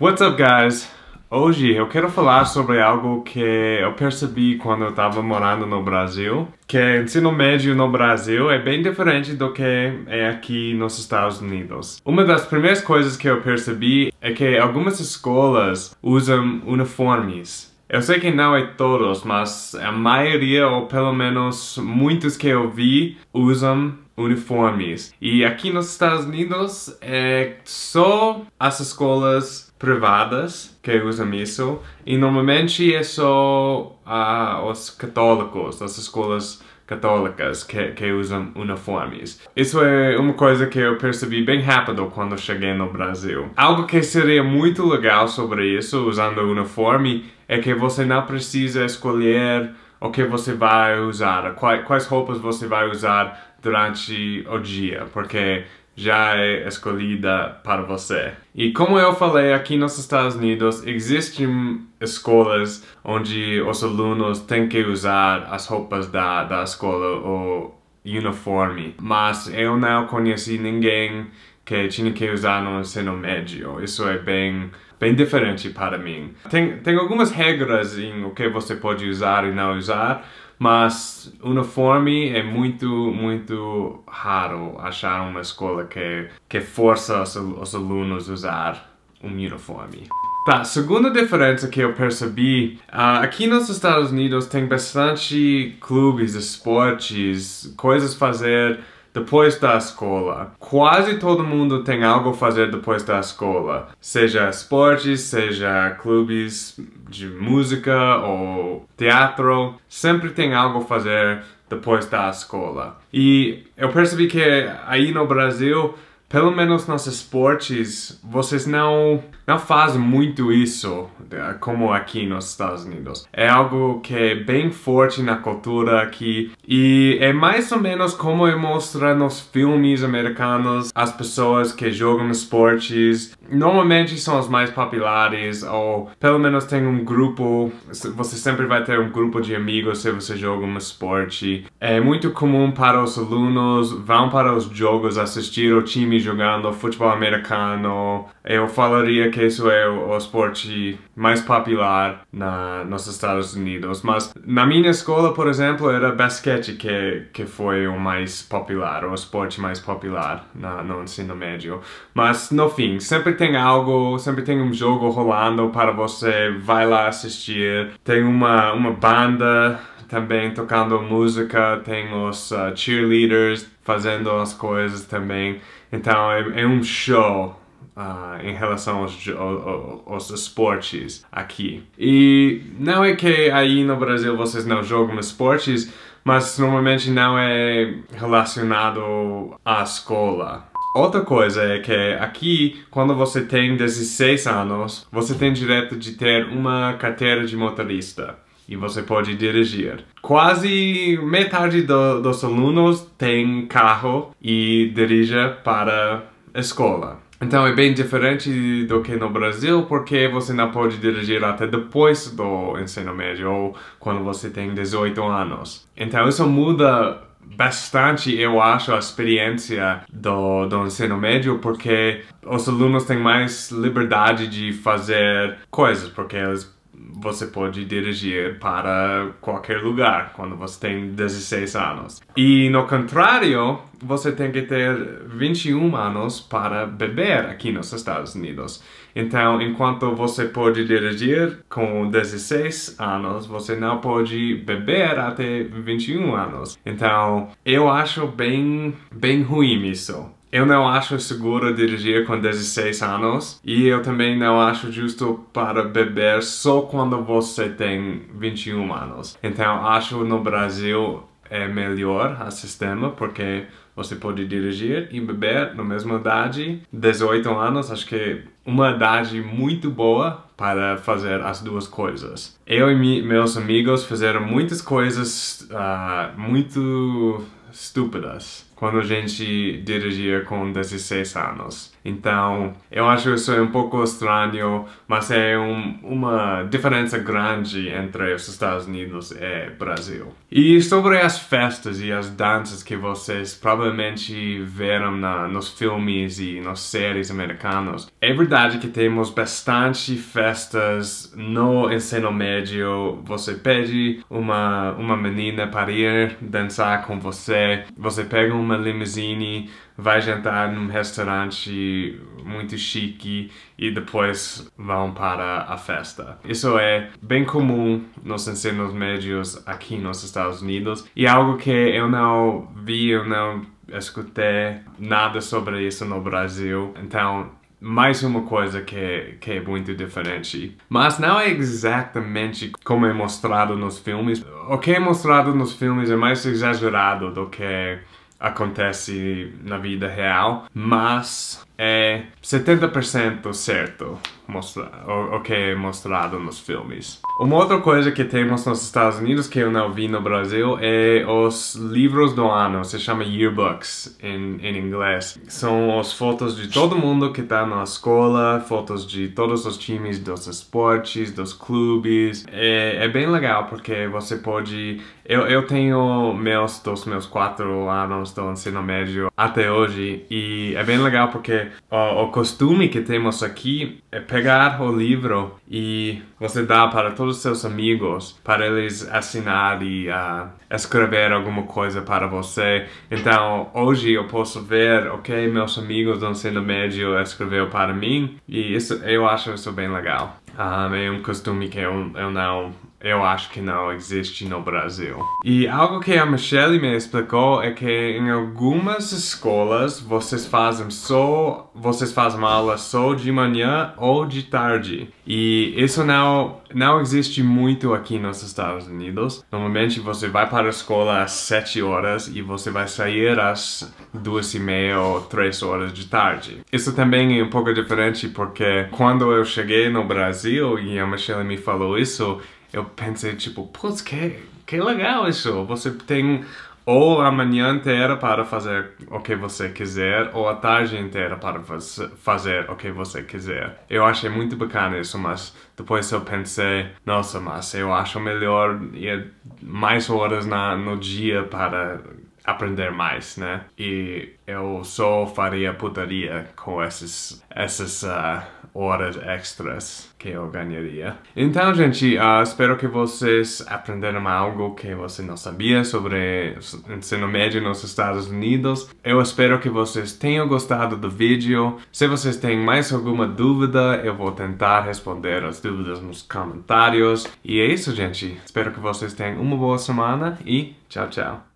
What's up, guys? Hoje eu quero falar sobre algo que eu percebi quando eu estava morando no Brasil, que ensino médio no Brasil é bem diferente do que é aqui nos Estados Unidos. Uma das primeiras coisas que eu percebi é que algumas escolas usam uniformes. Eu sei que não é todos, mas a maioria, ou pelo menos muitos que eu vi, usam uniformes. E aqui nos Estados Unidos é só as escolas privadas que usam isso e normalmente é só uh, os católicos, as escolas católicas que, que usam uniformes. Isso é uma coisa que eu percebi bem rápido quando cheguei no Brasil. Algo que seria muito legal sobre isso, usando uniforme, é que você não precisa escolher o que você vai usar, quais roupas você vai usar durante o dia, porque já é escolhida para você. E como eu falei, aqui nos Estados Unidos existem escolas onde os alunos têm que usar as roupas da, da escola ou uniforme, mas eu não conheci ninguém que tinha que usar no ensino médio. Isso é bem bem diferente para mim. Tem, tem algumas regras em o que você pode usar e não usar, mas uniforme é muito, muito raro achar uma escola que, que força os, os alunos a usar um uniforme. Tá, segunda diferença que eu percebi, uh, aqui nos Estados Unidos tem bastante clubes, esportes, coisas fazer depois da escola. Quase todo mundo tem algo a fazer depois da escola, seja esportes, seja clubes de música ou teatro, sempre tem algo a fazer depois da escola. E eu percebi que aí no Brasil pelo menos nos esportes, vocês não, não fazem muito isso como aqui nos Estados Unidos. É algo que é bem forte na cultura aqui e é mais ou menos como eu é mostro nos filmes americanos as pessoas que jogam esportes. Normalmente são as mais populares, ou pelo menos tem um grupo. Você sempre vai ter um grupo de amigos se você joga um esporte. É muito comum para os alunos vão para os jogos assistir o time jogando futebol americano. Eu falaria que isso é o esporte mais popular na, nos Estados Unidos. Mas na minha escola, por exemplo, era basquete basquete que, que foi o mais popular, o esporte mais popular na, no ensino médio. Mas, no fim, sempre tem algo, sempre tem um jogo rolando para você, vai lá assistir. Tem uma, uma banda também tocando música, tem os uh, cheerleaders fazendo as coisas também. Então, é, é um show Uh, em relação aos, aos, aos, esportes aqui. E não é que aí no Brasil vocês não jogam esportes, mas normalmente não é relacionado à escola. Outra coisa é que aqui, quando você tem 16 anos, você tem direito de ter uma carteira de motorista e você pode dirigir. Quase metade do, dos alunos tem carro e dirige para a escola. Então é bem diferente do que no Brasil, porque você não pode dirigir até depois do ensino médio ou quando você tem 18 anos. Então isso muda bastante, eu acho, a experiência do, do ensino médio, porque os alunos têm mais liberdade de fazer coisas, porque eles você pode dirigir para qualquer lugar quando você tem 16 anos. E no contrário, você tem que ter 21 anos para beber aqui nos Estados Unidos. Então, enquanto você pode dirigir com 16 anos, você não pode beber até 21 anos. Então, eu acho bem, bem ruim isso. Eu não acho seguro dirigir com 16 anos e eu também não acho justo para beber só quando você tem 21 anos. Então acho no Brasil é melhor o sistema porque você pode dirigir e beber na mesma idade, 18 anos, acho que uma idade muito boa para fazer as duas coisas. Eu e meus amigos fizeram muitas coisas uh, muito estúpidas quando a gente dirigia com 16 anos. Então, eu acho isso é um pouco estranho, mas é um, uma diferença grande entre os Estados Unidos e Brasil. E sobre as festas e as danças que vocês provavelmente viram na, nos filmes e nas séries americanas, é verdade que temos bastante festas no ensino médio. Você pede uma, uma menina para ir dançar com você, você pega uma numa limousine, vai jantar num restaurante muito chique e depois vão para a festa. Isso é bem comum nos ensinos médios aqui nos Estados Unidos e algo que eu não vi, eu não escutei nada sobre isso no Brasil. Então, mais uma coisa que, que é muito diferente. Mas não é exatamente como é mostrado nos filmes. O que é mostrado nos filmes é mais exagerado do que acontece na vida real, mas é 70% certo mostra, o, o, que é mostrado nos filmes. Uma outra coisa que temos nos Estados Unidos que eu não vi no Brasil é os livros do ano, se chama yearbooks em, em inglês. São as fotos de todo mundo que está na escola, fotos de todos os times dos esportes, dos clubes. É, é bem legal porque você pode... Eu, eu tenho meus, dos meus quatro anos do ensino médio até hoje e é bem legal porque o, o costume que temos aqui é pegar o livro e você dá para todos os seus amigos para eles assinar e uh, escrever alguma coisa para você. Então hoje eu posso ver o que meus amigos do ensino médio escreveu para mim e isso eu acho isso bem legal. Um, ah, é um costume que eu, eu não eu acho que não existe no Brasil. E algo que a Michelle me explicou é que em algumas escolas vocês fazem só, vocês fazem aula só de manhã ou de tarde. E isso não não existe muito aqui nos Estados Unidos. Normalmente você vai para a escola às 7 horas e você vai sair às duas e meia ou três horas de tarde. Isso também é um pouco diferente porque quando eu cheguei no Brasil e a Michelle me falou isso, eu pensei, tipo, putz, que, que legal isso. Você tem ou a manhã inteira para fazer o que você quiser, ou a tarde inteira para fazer o que você quiser. Eu achei muito bacana isso, mas depois eu pensei, nossa, mas eu acho melhor ir mais horas na, no dia para aprender mais, né? E eu só faria putaria com esses, essas uh, horas extras que eu ganharia. Então, gente, uh, espero que vocês aprenderam algo que você não sabia sobre ensino médio nos Estados Unidos. Eu espero que vocês tenham gostado do vídeo. Se vocês têm mais alguma dúvida, eu vou tentar responder as dúvidas nos comentários. E é isso, gente. Espero que vocês tenham uma boa semana e tchau, tchau.